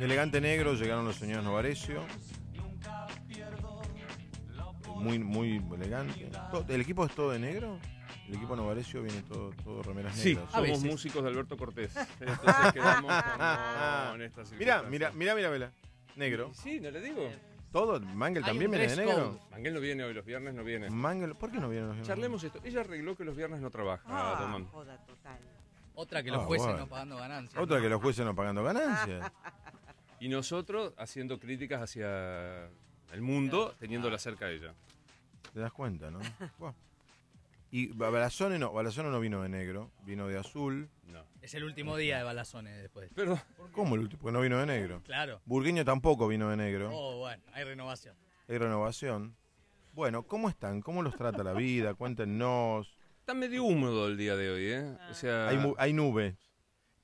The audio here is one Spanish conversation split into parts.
Elegante Negro llegaron los señores Novarecio. Muy, muy elegante. ¿El equipo es todo de negro? El equipo Novarecio viene todo, todo remeras sí, negras. somos músicos de Alberto Cortés. Entonces quedamos con, esta Mirá, mirá, mirá, mirá, Vela. Negro. Sí, no le digo. Todo, Mangel también viene de negro. Mangel no viene hoy, los viernes no viene. Mangel, ¿por qué no viene los Charlemos esto. Ella arregló que los viernes no trabaja, ah, Joda total. Otra ah, que los jueces no pagando ganancias. Otra que los jueces no pagando ganancias y nosotros haciendo críticas hacia el mundo, teniéndola cerca de ella. Te das cuenta, ¿no? Y Balazone no, no vino de negro, vino de azul. No. Es el último día de Balazone después. ¿Cómo el último? Porque no vino de negro. Claro. Burgueño tampoco vino de negro. Oh, bueno, hay renovación. Hay renovación. Bueno, ¿cómo están? ¿Cómo los trata la vida? Cuéntenos. Está medio húmedo el día de hoy, ¿eh? O sea, hay, hay nube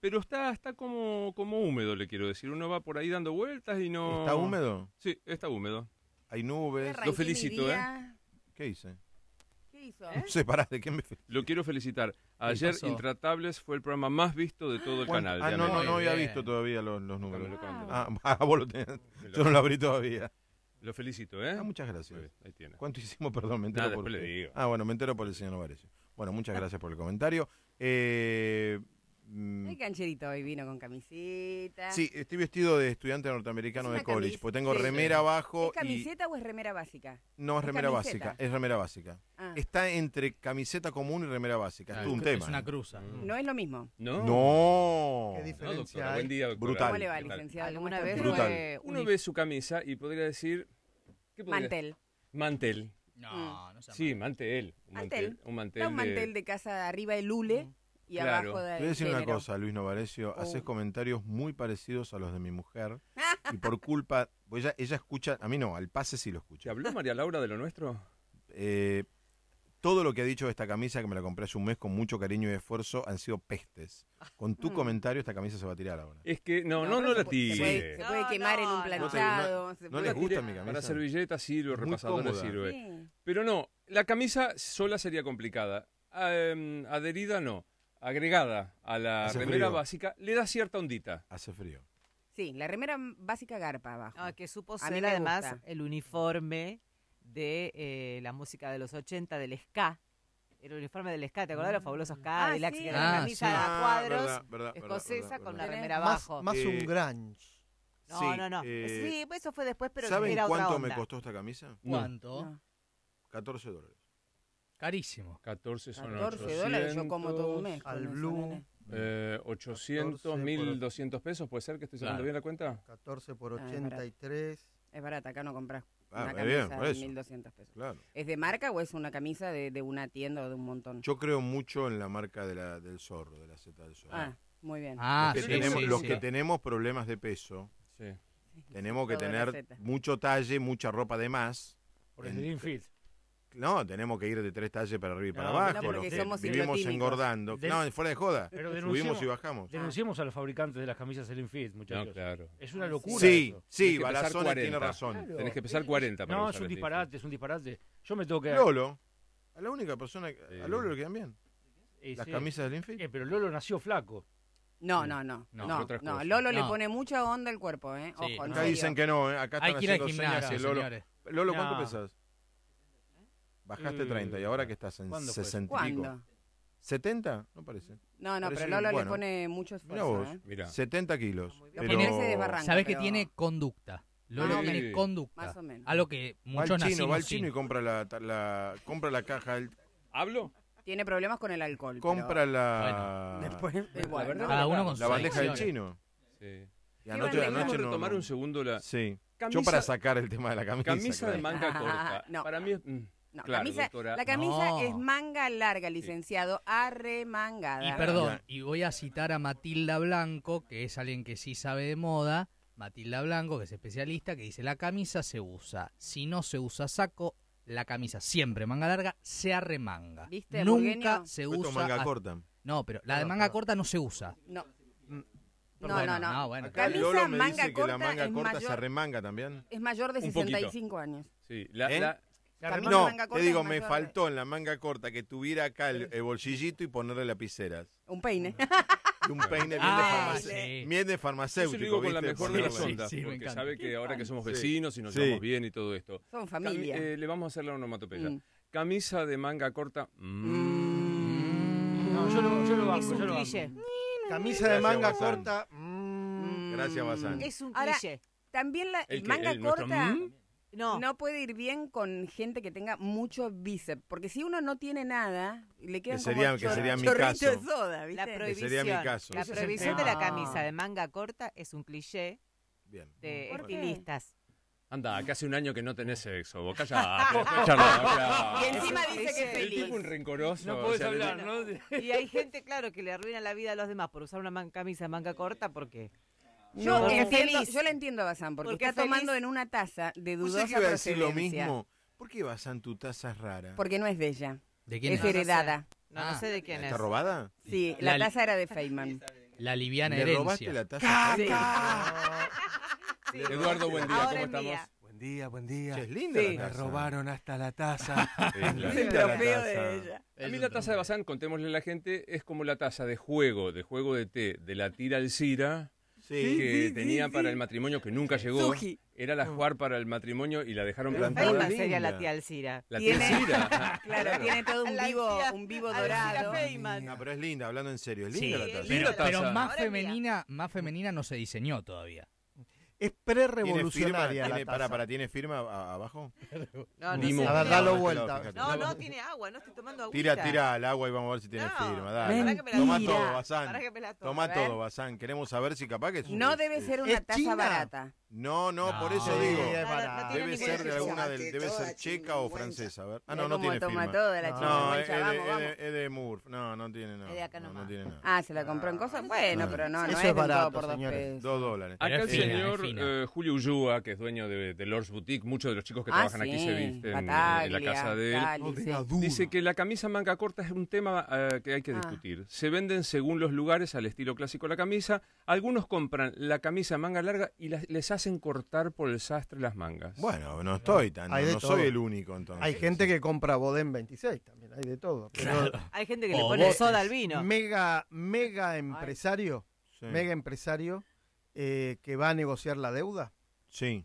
pero está, está como, como húmedo, le quiero decir. Uno va por ahí dando vueltas y no... ¿Está húmedo? Sí, está húmedo. Hay nubes. Lo felicito, ¿eh? ¿Qué hice? ¿Qué hizo? No eh? sé, pará, ¿de qué me Lo quiero felicitar. Ayer Intratables fue el programa más visto de todo el canal. Ah, no, no, no había visto todavía los, números. Ah, ah, vos lo tenés. Yo no lo abrí todavía. Lo felicito, ¿eh? Ah, muchas gracias. ahí tiene. ¿Cuánto hicimos? Perdón, me entero por... Le digo. Ah, bueno, me entero por el señor Novarecio. Bueno, muchas gracias por el comentario. Eh... El mm. cancherito hoy vino con camiseta. Sí, estoy vestido de estudiante norteamericano de college, porque tengo remera abajo. ¿Es camiseta o es remera básica? No, es, remera básica, es remera básica. Ah. Está entre camiseta común y remera básica. es ah, un tema. Es una cruza. Mm. No es lo mismo. No. No. Qué diferencia. No, buen día, Brutal. ¿Cómo le va, licenciado? Ah, ¿Alguna vez Uno ve su camisa y podría decir. Mantel. Mantel. No, mm. no se Sí, mantel. Un mantel. Un mantel, de... casa arriba, el lule y claro. abajo voy a decir una cosa, Luis Novarecio, haces uh. comentarios muy parecidos a los de mi mujer y por culpa, pues ella, escucha, a mí no, al pase sí lo escucha. ¿Te habló María Laura de lo nuestro? Eh, todo lo que ha dicho de esta camisa, que me la compré hace un mes con mucho cariño y esfuerzo, han sido pestes. Con tu mm. comentario, esta camisa se va a tirar ahora. Es que, no, no, la tire Se puede, quemar en un planchado. ¿No, les gusta mi camisa? Para servilleta sirve, repasadora sirve. Pero no, la camisa sola sería complicada. Ah, em, adherida no agregada a la remera básica le da cierta ondita. Hace frío. Sí, la remera básica garpa abajo. Ah, que supo A ser además el uniforme de eh, la música de los 80, del ska. El uniforme del ska, ¿te acordás mm. ah, ah, de los fabulosos ska? Ah, la camisa a cuadros escocesa con la remera abajo. más un eh, grunge. No, no, no. Eh, sí, pues eso fue después, pero era otra cuánto me costó esta camisa? ¿Cuánto? 14 dólares. Carísimo. 14 son 14 800, dólares, yo como todo un mes. Al Blue. Eh, 800, 1200 pesos, ¿puede ser que estoy sacando bien la cuenta? 14 por 83. Ah, es barata, acá no compras. Ah, una camisa bien, de 1200 pesos. Claro. ¿Es de marca o es una camisa de, de, una tienda o de un montón? Yo creo mucho en la marca de la, del zorro, de la Z del zorro. Ah, muy bien. Ah, los que, sí, tenemos, los que tenemos problemas de peso, tenemos que tener mucho talle, mucha ropa de más. Por el fit. No, tenemos que ir de tres talles para arriba y para abajo. vivimos engordando. no, fuera de joda. Subimos y bajamos. Denunciemos a los fabricantes de las camisas del Infit, muchachos. Es una locura. Sí, sí, Balazón tiene razón. Tenés que pesar 40 para No, es un disparate, es un disparate. Yo me tengo que. Lolo, a la única persona, a Lolo le quedan bien. Eh, las camisas del Infit. Eh, pero Lolo nació flaco. No, no, no. No, Lolo le pone mucha onda al cuerpo, ¿eh? Acá dicen que no, ¿eh? acá Hay están que ir haciendo señas Lolo. Lolo, ¿cuánto pesas? Bajaste 30 y ahora que estás en 60 ¿70? No parece. No, no, pero Lola le pone mucho esfuerzo. Mirá vos, ¿eh? 70 kilos. pero... sabes que tiene conducta. Lolo tiene conducta. Más o menos. Algo que muchos nacimos sin. va al chino y compra la, compra la caja. ¿Hablo? Tiene problemas con el alcohol. Compra la... Después, igual, la, bandeja del chino. Sí. Y anoche, anoche no, tomar un segundo la... Sí. Camisa... Yo para sacar el tema de la camisa. Camisa de manga corta. no. Para mí... es... Mm la camisa es manga larga, licenciado, arremangada. Y perdón, y voy a citar a Matilda Blanco, que es alguien que sí sabe de moda. Matilda Blanco, que es especialista, que dice la camisa se usa. Si no se usa saco, la camisa siempre manga larga se arremanga. ¿Viste, Nunca se usa. manga corta. No, pero la de manga corta no se usa. No. Mm, no, no, no, no. Ah, bueno. manga la manga corta se también. Es mayor de 65 años. Sí, la, ¿Eh? la, no, te digo, me eh. faltó en la manga corta que tuviera acá el, bolsillito y ponerle lapiceras. Un peine. un peine bien, de, ah, farmacé farmacéutico. con la mejor de las ondas, porque sabe que ahora que somos vecinos y nos llevamos bien y todo esto. Somos familia. Eh, le vamos a hacer la onomatopeya. Mm. Camisa de manga corta. Mm. No, yo lo, yo yo Camisa de manga corta. Mm. Gracias, Bazán. Es un cliché. también la manga corta... No. no puede ir bien con gente que tenga mucho bíceps, porque si uno no tiene nada, le queda mucho sería, que sería mi caso. de soda, La prohibición, La de la camisa de manga corta es un cliché de estilistas. Anda, que hace un año que no tenés sexo, vos Y encima dice que es feliz. El tipo un rencoroso. No podés hablar, ¿no? Y hay gente, claro, que le arruina la vida a los demás por usar una camisa de manga corta porque... Yo, no, yo la entiendo a Bazán, porque, está tomando en una taza de dudosa lo mismo? ¿Por qué Bazán tu taza es rara? Porque no es de ella. ¿De quién es? heredada. No, sé de quién es. ¿Está robada? Sí, la, taza era de Feynman. La liviana ¿Le herencia. robaste la taza? ¡Caca! Eduardo, buen día, ¿cómo estamos? Buen día, buen día. es linda la robaron hasta la taza. es el trofeo de ella. A mí la taza de Bazán, contémosle a la gente, es como la taza de juego, de juego de té, de la tira al cira que tenía para el matrimonio que nunca llegó. Era la jugar para el matrimonio y la dejaron plantada. sería la tía Alcira. La tía ¿Tiene? claro, tiene todo un vivo, un vivo dorado. No, pero es linda, hablando en serio. Es linda la taza. Pero, pero, más femenina, más femenina no se diseñó todavía es pre-revolucionaria. para, para, ¿tiene firma abajo? No, no, a ver, vuelta. No, no, tiene agua, no estoy tomando agua. Tira, tira al agua y vamos a ver si tiene firma. Toma todo, Bazán. Toma todo, Queremos saber si capaz que es No debe ser una taza barata. No, no, por eso digo. Debe ser de alguna, del- checa o francesa. ver. Ah, no, no tiene firma. No, es, de, es Murph. No, no tiene nada. no, Ah, se la compró en cosas. Ah, bueno, pero no, no Eso es barato, por dos señores. Dos dólares. Acá el señor eh, Julio Ulloa que es dueño de, Lord's Boutique, muchos de los chicos que ah, trabajan aquí se visten en- la casa de él. Dice que la camisa manga corta es un tema eh, que hay que ah. discutir. Se venden según los lugares al estilo clásico la camisa. Algunos compran la camisa manga larga y les hace cortar por el sastre las mangas. Bueno, no estoy tan, no soy el único entonces. Hay gente que compra Bodén 26 también, hay de todo. Hay gente que le pone soda al vino. mega, mega empresario, mega empresario eh, que va a negociar la deuda, Sí.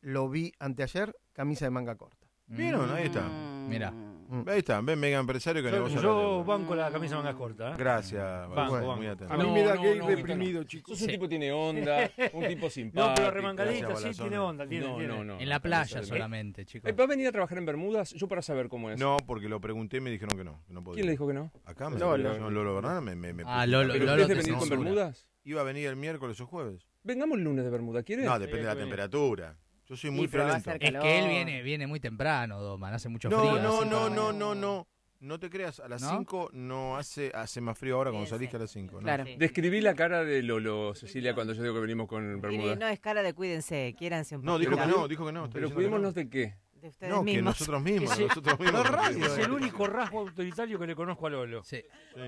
lo vi anteayer, camisa de manga corta. ¿Vieron? Ahí está. Mm. Mm. Ahí está, ven mega empresario que negocia. Yo banco la camisa manga corta. ¿eh? Gracias, muy atento. A mí me da que gay deprimido, chicos. un tipo tiene onda, un tipo simpático. No, pero remangadita, sí, tiene onda, tiene, No, no, no. En la playa solamente, ¿Eh? chicos. ¿Eh, ¿Vas a venir a trabajar en Bermudas? Yo para saber cómo es. No, porque lo pregunté y me dijeron que no, ¿Quién le dijo que no? Acá me Lolo. Lolo, Lolo Bernal me, me, Ah, Lolo, Lolo venir con Bermudas? Iba a venir el miércoles o jueves. Vengamos el lunes de Bermuda, ¿quieres? No, depende de la temperatura. Yo soy muy Es que él viene, viene muy temprano, Doman, hace mucho frío. No, no, no, no, no. No te creas, a las 5 ¿No? hace, hace más frío ahora cuando salís que a las 5. Describí la cara de Lolo, Cecilia, cuando yo digo que venimos con Bermuda. No, es cara de cuídense, quiéranse un poco. No, dijo que no, dijo que no. Pero cuidémonos de qué de no, que nosotros mismos, es, el único rasgo autoritario que le conozco a Lolo. Sí.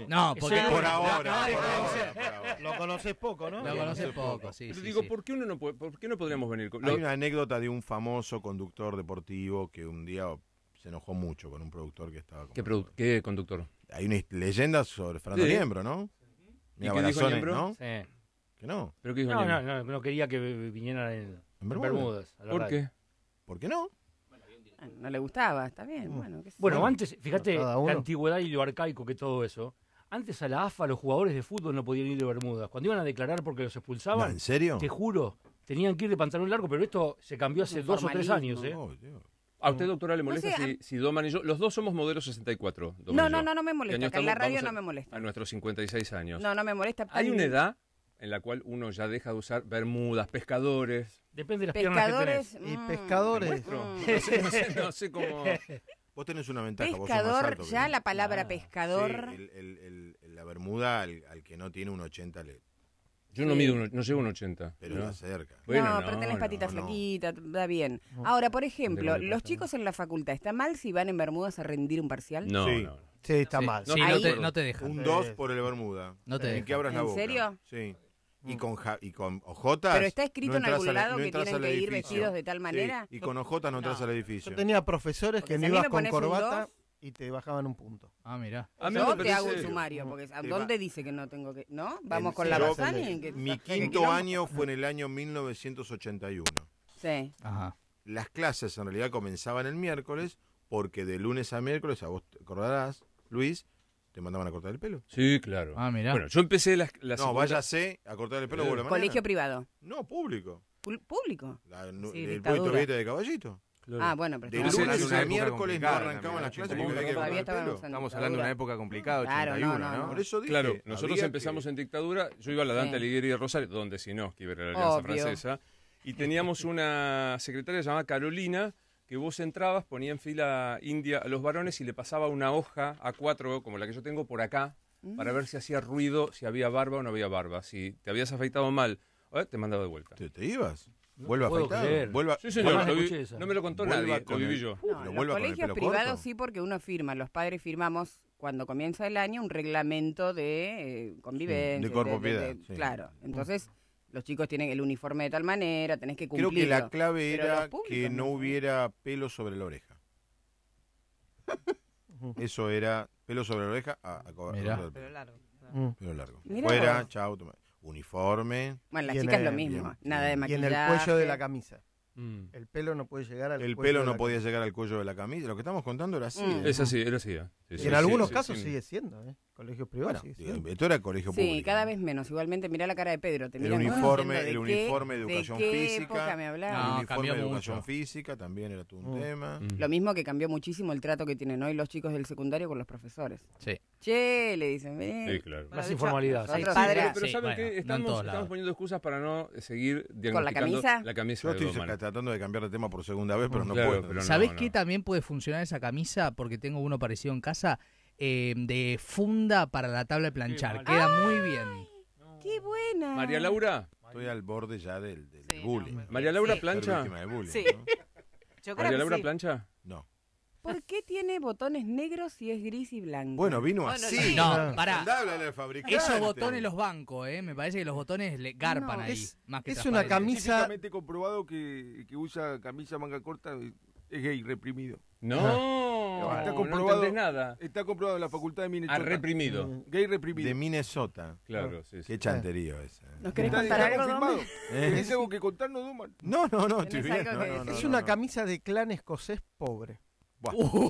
No, por ahora, Lo conoces poco, ¿no? Lo conoces poco, sí. Pero digo, ¿por qué uno no puede, por qué no podríamos venir Hay una anécdota de un famoso conductor deportivo que un día se enojó mucho con un productor que estaba ¿Qué, ¿Qué conductor? Hay una leyenda sobre Fernando Niembro, ¿no? qué ¿no? Sí. Que no. ¿Pero qué dijo no, no, no, no, quería que viniera en, Bermudas. ¿Por qué? ¿Por qué no? No le gustaba, está bien. Mm. Bueno, bueno antes, fíjate la antigüedad y lo arcaico que todo eso. Antes a la AFA los jugadores de fútbol no podían ir de Bermudas. Cuando iban a declarar porque los expulsaban, ¿en serio? te juro, tenían que ir de pantalón largo, pero esto se cambió hace dos o tres años. ¿eh? ¿A usted, doctora, le molesta si, a... y yo... Los dos somos modelos 64. no, no, no, no me molesta. Este en la radio no me molesta. A nuestros 56 años. No, no me molesta. Hay una edad en la cual uno ya deja de usar bermudas, pescadores. Depende de las pescadores, piernas que tenés. y mm, pescadores. Mm. No, sé, cómo... Vos tenés una ventaja. Pescador, ya la palabra pescador. Sí, el, la bermuda al, que no tiene un 80 le, yo no mido, no llevo un 80. Pero ¿no? acerca. Bueno, no, pero tenés patita flaquita, da bien. Ahora, por ejemplo, los chicos en la facultad, ¿está mal si van en Bermudas a rendir un parcial? No, sí. no. está mal. Sí, no, te, no dejan. Un 2 por el Bermuda. No te dejan. ¿En serio? Sí. Y mm. con, ja y con ojotas. Pero está escrito en algún lado que tienen que ir vestidos de tal manera. Y con ojotas no entras al edificio. Yo tenía profesores que me ibas con corbata y te bajaban un punto. Ah, mira yo te hago un sumario, porque ¿a dónde dice que no tengo que.? ¿No? Vamos con la Basani. mi quinto año fue en el año 1981. Sí. Ajá. Las clases en realidad comenzaban el miércoles, porque de lunes a miércoles, a vos te acordarás, Luis, ¿Te mandaban a cortar el pelo? Sí, claro. Ah, mira. Bueno, yo empecé las. La no, váyase a cortar el pelo ¿Colegio privado? No, público. ¿Público? La, ¿El puesto de caballito? Ah, bueno, pero de lunes a miércoles no arrancaban las ¿eh? clases porque había que Estamos hablando de una época complicada, claro, no, no, Por eso dije, Claro, nosotros empezamos en dictadura, yo iba a la Dante sí. Alighieri de Rosario, donde si no, que iba a la Alianza Francesa, y teníamos una secretaria llamada Carolina, que vos entrabas, ponía en fila india a los varones y le pasaba una hoja a cuatro, como la que yo tengo por acá, para mm. ver si hacía ruido, si había barba o no había barba. Si te habías afeitado mal, eh, te mandaba de vuelta. ¿Te, te ibas? vuelve a afeitar. sí, señor, no, me lo contó nadie, lo viví yo. los colegios privados sí, porque uno firma, los padres firmamos cuando comienza el año un reglamento de eh, convivencia. de corpopiedad. Claro, entonces los chicos tienen el uniforme de tal manera, tenés que cumplir Creo que la clave era que no hubiera pelo sobre la oreja. Eso era pelo sobre la oreja a, a Pelo, largo. Mm. largo. Fuera, chao, uniforme. Bueno, las chicas es lo mismo, nada de maquillaje. Y en el cuello de la camisa. Mm. El pelo no puede llegar al el pelo no podía llegar al cuello de la camisa. Lo que estamos contando era así. Mm. ¿eh? Es así, era así. ¿eh? en algunos casos sigue siendo. ¿eh? colegios privados sí, Esto era colegio público. Sí, cada vez menos. Igualmente, mirá la cara de Pedro. el uniforme, el uniforme de educación qué física. el uniforme de educación física también era todo un mm. tema. Mm. Lo mismo que cambió muchísimo el trato que tienen hoy los chicos del secundario con los profesores. Sí. Che, le dicen. sí, claro. Más informalidad. Sí, pero, pero ¿saben qué? que Estamos, estamos poniendo excusas para no seguir diagnosticando ¿Con la camisa? La camisa estoy tratando de cambiar de tema por segunda vez, pero no puedo. ¿Sabés qué también puede funcionar esa camisa? Porque tengo uno parecido en casa eh, de funda para la tabla de planchar. Queda muy bien. ¡Qué buena! María Laura. Estoy al borde ya del, bullying. María Laura plancha. Sí. ¿no? María Laura plancha. No. ¿Por qué tiene botones negros si es gris y blanco? Bueno, vino así. No, Esos botones los banco ¿eh? Me parece que los botones le garpan ahí. Es- más que es una camisa- comprobado que, que usa camisa manga corta es gay, reprimido. No. No, está comprobado, nada. Está comprobado en la facultad de Minnesota. Ha ah, reprimido. Mm. Gay reprimido. De Minnesota. Claro, ah. sí. Qué chanterío ah. ese. Eh. ¿Nos querés contar algo, confirmado? ¿Eh? algo que contarnos, Dumas? No, no, no, estoy bien. No, es una camisa de clan escocés pobre. Buah, uh.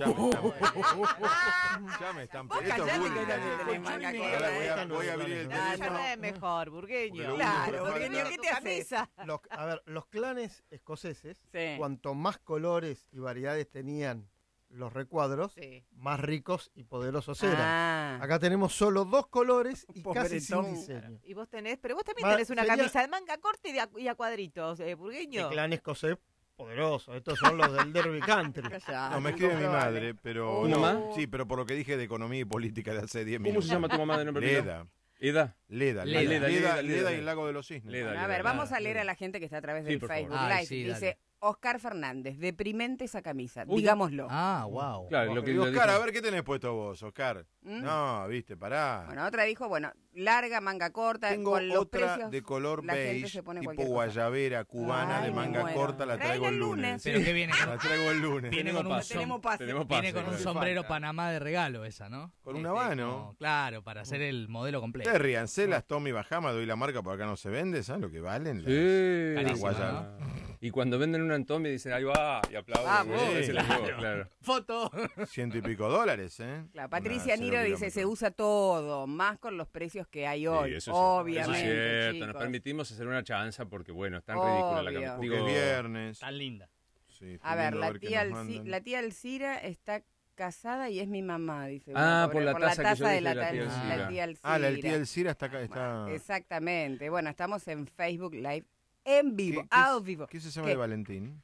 ya me están. Eh. ya me están. Esto es bullying. Eh. Voy a abrir el teléfono. mejor, burgueño. Claro, burgueño, ¿qué te haces? A ver, los clanes escoceses, cuanto más colores y variedades tenían los recuadros, más ricos y poderosos eran. Ah. Acá tenemos solo dos colores y casi sin diseño. Y vos tenés, pero vos también tenés una camisa de manga corta y, a, cuadritos, eh, burgueño. El clan escocés poderoso, estos son los del derby country. Ah, no, me escribe mi madre, pero... Sí, pero por lo que dije de economía y política de hace 10 minutos. ¿Cómo se llama tu mamá de nombre? Leda. Leda. Leda, Leda, Leda, y el lago de los cisnes. a ver, vamos a leer a la gente que está a través del Facebook Live. Dice, Oscar Fernández, deprimente esa camisa, digámoslo. Ah, wow. Claro, Oscar, a ver qué tenés puesto vos, Oscar. ¿Mm? No, viste, pará. Bueno, otra dijo, bueno, larga, manga corta, Tengo otra de color beige, tipo guayabera cubana de manga corta, la traigo el lunes. Pero que viene con... La traigo el lunes. Viene con un, sombrero Panamá de regalo esa, ¿no? Con un habano. claro, para hacer el modelo completo. Te Ancelas, Tommy Bahama, doy la marca, por acá no se vende, ¿sabes lo que valen? sí. Las y cuando venden una y dicen, ahí va, y aplauden. Ah, claro. Foto. Ciento y pico dólares, ¿eh? Claro, Patricia Niro dice, se usa todo, más con los precios que hay hoy, sí, eso obviamente. es cierto, nos permitimos hacer una chanza porque, bueno, es tan ridícula la Digo, viernes. Tan linda. Sí, a ver, la, ver tía la tía Alcira está casada y es mi mamá, dice. Ah, por, la, taza, que de la, tía Elcira. Ah, la tía Elcira ah, está... Exactamente. Bueno, estamos en Facebook Live en vivo, ¿Qué, a vivo. ¿Qué se llama de Valentín?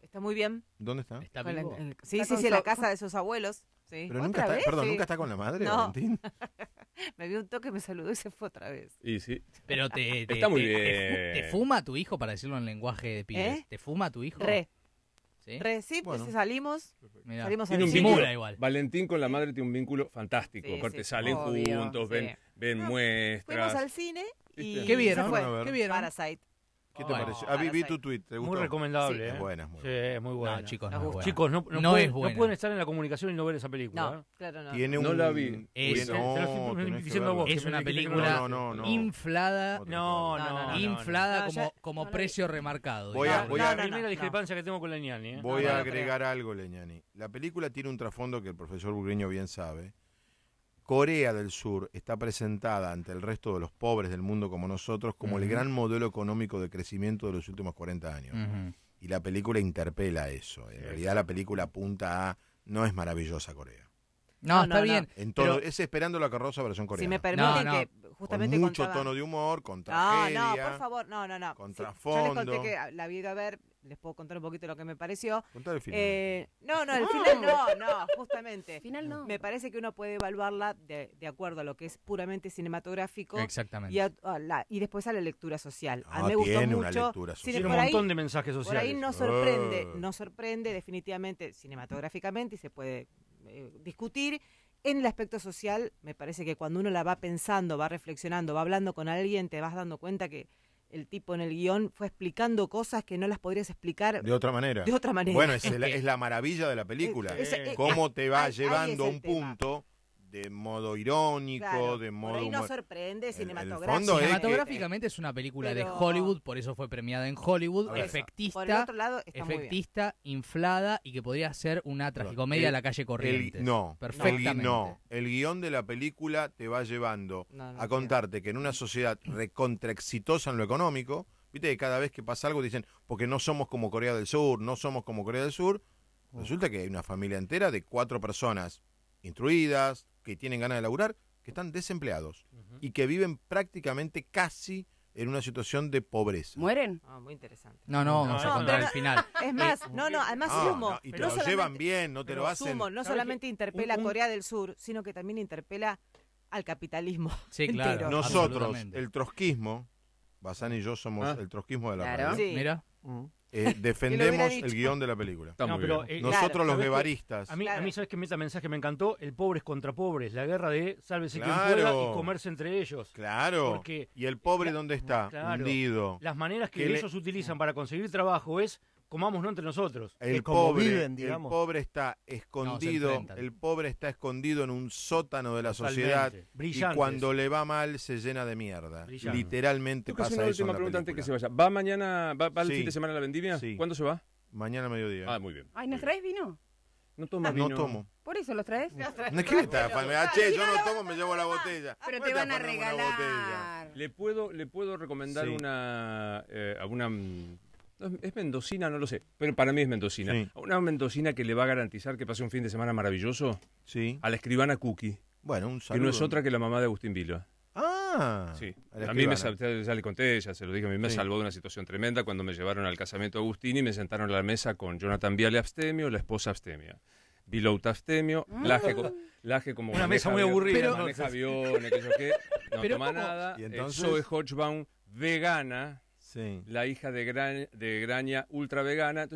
Está muy bien. ¿Dónde está? Está vivo. Sí, sí, sí, en la casa de sus abuelos. Pero nunca está, perdón, nunca está con la madre, Valentín. Me vio un toque, me saludó y se fue otra vez. Y sí. Pero te, Está te- bien. te fuma tu hijo, para decirlo en lenguaje de pibes. ¿Eh? ¿Te fuma tu hijo? Re, ¿Sí? re, sí, pues salimos. Salimos Tiene al un cine. vínculo. igual. Valentín con la madre tiene un vínculo fantástico. Sí, salen juntos, ven, sí. Fuimos al cine y ¿Qué vieron? ¿Qué vieron? Parasite. ¿Qué te bueno, pareció? Ah, vi tu tweet, ¿te gustó? Muy recomendable. Sí. ¿eh? Es buena, es muy buena. Sí, es muy buena. No, chicos, no, no chicos, no, no, pueden, estar en la comunicación y no ver esa película. No, claro, no. Tiene un... la vi. Es, una película inflada. No, no. Inflada como, como precio remarcado. Voy a, voy a, la primera discrepancia que tengo con Leñani. ¿eh? Voy a agregar algo, Leñani. La película tiene un trasfondo que el profesor Burgueño bien sabe Corea del Sur está presentada ante el resto de los pobres del mundo como nosotros como el gran modelo económico de crecimiento de los últimos 40 años. Y la película interpela eso. En realidad la película apunta a no es maravillosa Corea. No, está bien. es esperando la carroza versión coreana. Si me que justamente con mucho tono de humor, con tragedia. No, no, por favor, no, no, no. Con yo les conté que la vi les puedo contar un poquito lo que me pareció. Contar el final. Eh, no, no, el final no, no, justamente. Final no. Me parece que uno puede evaluarla de, acuerdo a lo que es puramente cinematográfico. Exactamente. Y, después a la lectura social. a ah, mí me gustó tiene mucho. Una lectura social. Tiene un montón de mensajes sociales. ahí no sorprende, ah. no sorprende definitivamente cinematográficamente y se puede eh, discutir. En el aspecto social, me parece que cuando uno la va pensando, va reflexionando, va hablando con alguien, te vas dando cuenta que el tipo en el guión fue explicando cosas que no las podrías explicar de otra manera. De otra manera. Bueno, es, la, es la maravilla de la película. Cómo te va llevando a un punto de modo irónico, de modo. Por ahí no sorprende cinematográficamente. Cinematográficamente es, una película de Hollywood, por eso fue premiada en Hollywood, efectista, inflada y que podría ser una tragicomedia a la calle corriente. No, perfectamente. no, el guión de la película te va llevando a contarte que en una sociedad recontra exitosa en lo económico, viste que cada vez que pasa algo dicen, porque no somos como Corea del Sur, no somos como Corea del Sur. Resulta que hay una familia entera de cuatro personas instruidas, que tienen ganas de laburar, que están desempleados y que viven prácticamente casi en una situación de pobreza. ¿Mueren? Ah, muy interesante. No, no, vamos no, a contar el final. Es eh, más, no, no, además ah, sumo. y te lo llevan bien, no te lo hacen. Sumo, no solamente interpela a Corea del Sur, sino que también interpela al capitalismo. Sí, claro. Nosotros, el trotskismo, Bazán y yo somos ah. el trotskismo de la claro. Mira. Mm. Eh, defendemos el guión de la película. Eh, Nosotros los guevaristas. A mí, a mí, ¿sabes qué meta mensaje me encantó? El pobre es contra pobres, la guerra de sálvese quien pueda y comerse entre ellos. Claro. Porque, ¿Y el pobre dónde está? Hundido. Las maneras que, ellos utilizan mm. para conseguir trabajo es comamos no entre nosotros. El pobre, digamos. el pobre está escondido, en un sótano de la sociedad Brillante y cuando le va mal se llena de mierda. Brillante. Literalmente pasa una eso. en la pregunta antes que se vaya. ¿Va mañana, va, el fin de semana a la vendimia? Sí. ¿Cuándo se va? Mañana a mediodía. Ah, muy bien. Ay, ¿nos traes vino? No tomo vino. No tomo. ¿Por eso los traes? No, traes que Ah, che, yo no tomo, me llevo la botella. Pero te van a regalar. Le puedo, recomendar una, eh, una mm, ¿Es mendocina? No lo sé. Pero para mí es mendocina. Una mendocina que le va a garantizar que pase un fin de semana maravilloso. Sí. A la escribana Cookie. Bueno, un saludo. Que no es otra que la mamá de Agustín Vila. Ah. Sí. A, mí me ya le conté, se lo dije, a mí me salvó de una situación tremenda cuando me llevaron al casamiento de Agustín y me sentaron a la mesa con Jonathan Viale abstemio, la esposa abstemia. Vilouta abstemio, ah. Laje, como... Una mesa muy aburrida. aviones, que yo no toma nada. Soy eh, entonces? vegana la hija de, de Graña ultra vegana.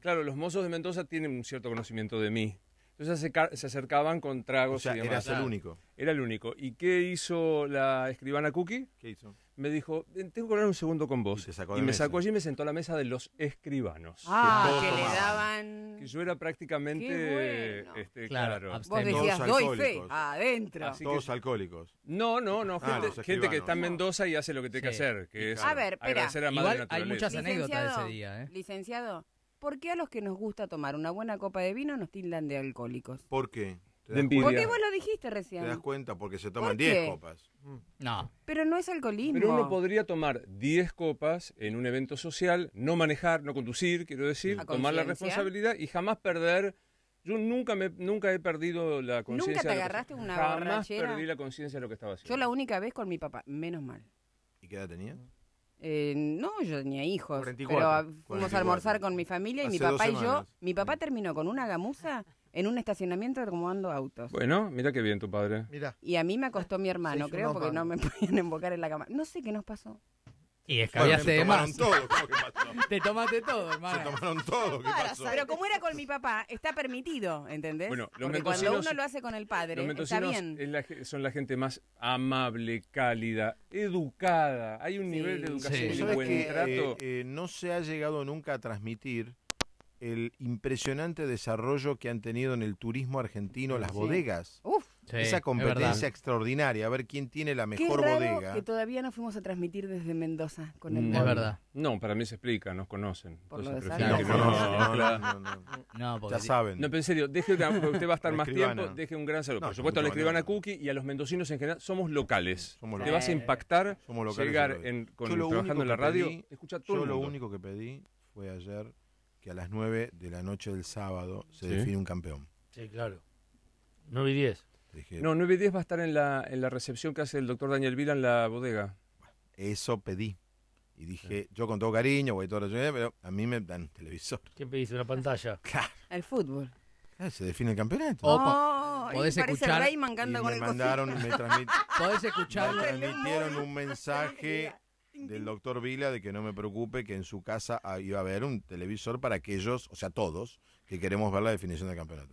claro, los mozos de Mendoza tienen un cierto conocimiento de mí. Entonces se acercaban con tragos Eras el único. Era el único. ¿Y qué hizo la escribana Cookie? ¿Qué hizo? Me dijo, tengo que hablar un segundo con vos. Y, me sacó allí y me sentó a la mesa de los escribanos. Ah, que, le daban... Que yo era prácticamente... Este, claro, Vos decías, doy fe, adentro. todos alcohólicos. No, no, no. Ah, gente, que está en Mendoza y hace lo que tiene que hacer. Que es a ver, espera. hay muchas anécdotas de ese día. ¿eh? Licenciado, ¿Por qué a los que nos gusta tomar una buena copa de vino nos tildan de alcohólicos? ¿Por qué? ¿Por qué vos lo dijiste recién? ¿Te das cuenta? Porque se toman 10 copas. Mm. No. Pero no es alcoholismo. Pero uno podría tomar 10 copas en un evento social, no manejar, no conducir, quiero decir, tomar la responsabilidad y jamás perder. Yo nunca me nunca he perdido la conciencia. Nunca te agarraste una borrachera. perdí la conciencia de lo que estaba haciendo. Yo la única vez con mi papá, menos mal. ¿Y qué edad tenía? Eh, no, yo tenía hijos. pero fuimos a almorzar con mi familia y mi papá y yo. Mi papá terminó con una gamuza en un estacionamiento acomodando autos. Bueno, mira qué bien tu padre. Mira. Y a mí me acostó mi hermano, creo, porque no me podían embocar en la cama. No sé qué nos pasó. Y es todo. Te tomaste todo, hermano. Se tomaron todo. Pero como era con mi papá, está permitido, ¿entendés? Bueno, los Porque cuando uno lo hace con el padre, está bien. son la gente más amable, cálida, educada. Hay un nivel de educación buen eh, eh, no se ha llegado nunca a transmitir el impresionante desarrollo que han tenido en el turismo argentino las bodegas. Uf. Esa competencia extraordinaria, a ver quién tiene la mejor bodega. Que todavía no fuimos a transmitir desde Mendoza con el mm, verdad. No, para mí se explica, nos conocen. Por ya saben. No, pero en serio, deje usted va a estar más tiempo, deje un gran saludo. Por supuesto, le escriban a Cookie y a los mendocinos en general, somos locales. Te vas a impactar llegar en, trabajando en la radio, escucha todo Yo lo único que pedí fue ayer que a las 9 de la noche del sábado se define un campeón. Sí, claro. No y 10 no, 9 y 10 va a estar en la, en la recepción que hace el doctor Daniel Vila en la bodega. Eso pedí. Y dije, ah. yo con todo cariño, voy toda la pero a mí me dan televisor. ¿Qué pediste? ¿Una pantalla? El fútbol. Ah, se define el campeonato. podés escuchar. me mandaron, me Me transmitieron un mensaje del doctor Vila de que no me preocupe, que en su casa ah, iba a haber un televisor para aquellos, o sea, todos, y queremos ver la definición del campeonato.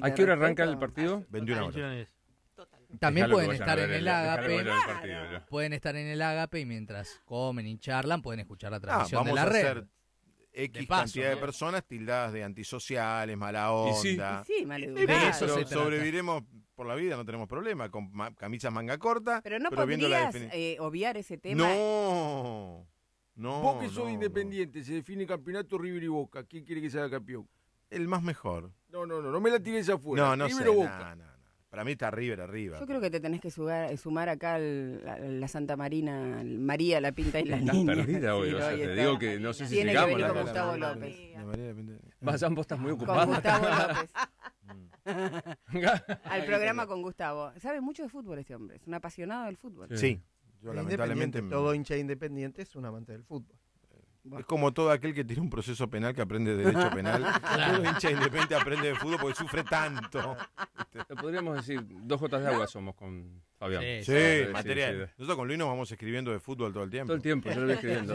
¿A qué hora arranca el partido? 21 ah, horas. También pueden estar en el ágape. Pueden estar en el ágape y mientras comen y charlan pueden escuchar la ah, transmisión de la red. X de X cantidad de personas tildadas de antisociales, mala onda. Y sí, sí eso sobreviviremos por la vida, no tenemos problema, con camisas manga corta. Pero no pero eh, obviar ese tema. No, no. Vos que no, independiente, se define campeonato River y Boca. ¿Quién quiere que sea campeón? el más mejor. No, no, no, no me la tires afuera. No, no sé. No, no, Para mí está River arriba. Yo creo que te tenés que eh, sumar acá a la, Santa Marina, María la Pinta y la Estás perdida, hoy, o sea, te digo que no sé si Tiene llegamos. Tiene que venir con Gustavo López. Eh. Vayan, vos estás muy ocupado. Con Gustavo López. Mm. Al programa con Gustavo. Sabe mucho de fútbol este hombre, es un apasionado del fútbol. Sí. sí. Yo lamentablemente todo hincha independiente es un amante del fútbol. Es como todo aquel que tiene un proceso penal que aprende derecho penal. Todo hincha independiente aprende de fútbol porque sufre tanto. Podríamos decir, dos gotas de agua somos con Fabián. Sí, material. Nosotros con Luis nos vamos escribiendo de fútbol todo el tiempo. Todo el tiempo, yo lo voy escribiendo.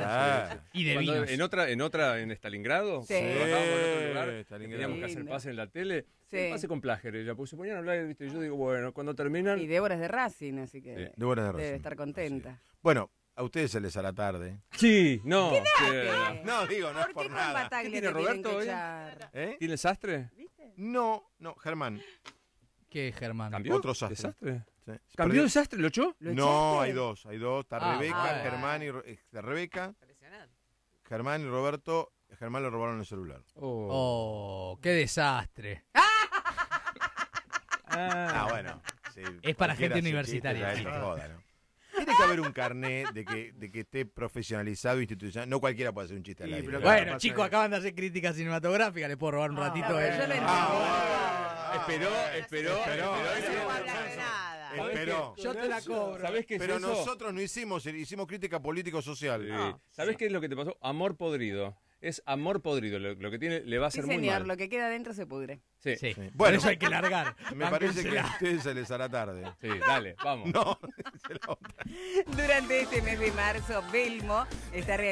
Y de En otra, en otra, en Stalingrado, sí. en Stalingrado. teníamos que hacer pase en la tele. Pase con plagio, ella pues, se ponían a hablar, y yo digo, bueno, cuando terminan... Y Débora es de Racing, así que... de Debe estar contenta. Bueno, a ustedes se les a la tarde. Sí, no. ¿Qué No, digo, no es por nada. ¿Qué tiene Roberto hoy? ¿Eh? ¿Tiene sastre? No, no, Germán. ¿Qué Germán? Otro sastre. ¿Desastre? Sí. ¿Cambió de sastre? ¿Lo echó? no, hay dos, hay dos. Está ah, Rebeca, ah, Germán y ah. este, Rebeca. Germán y Roberto, Germán le robaron el celular. Oh, oh qué desastre. Ah, bueno. es para gente universitaria. ¿no? ver haber un carné de que, de que esté profesionalizado, institucional. No cualquiera puede hacer un chiste bueno, chicos, acaban de hacer crítica cinematográfica le puedo robar un ratito Esperó, esperó, esperó. Yo te la cobro. Pero nosotros no hicimos, hicimos crítica político-social. sabes qué es lo que te pasó? Amor podrido es amor podrido. Lo, que tiene le va a ser muy mal. lo que queda adentro se pudre. Sí. Bueno, eso hay que largar. Me parece que a ustedes se les hará tarde. Sí, dale, vamos. No, Durante este mes de marzo, Belmo está realizando.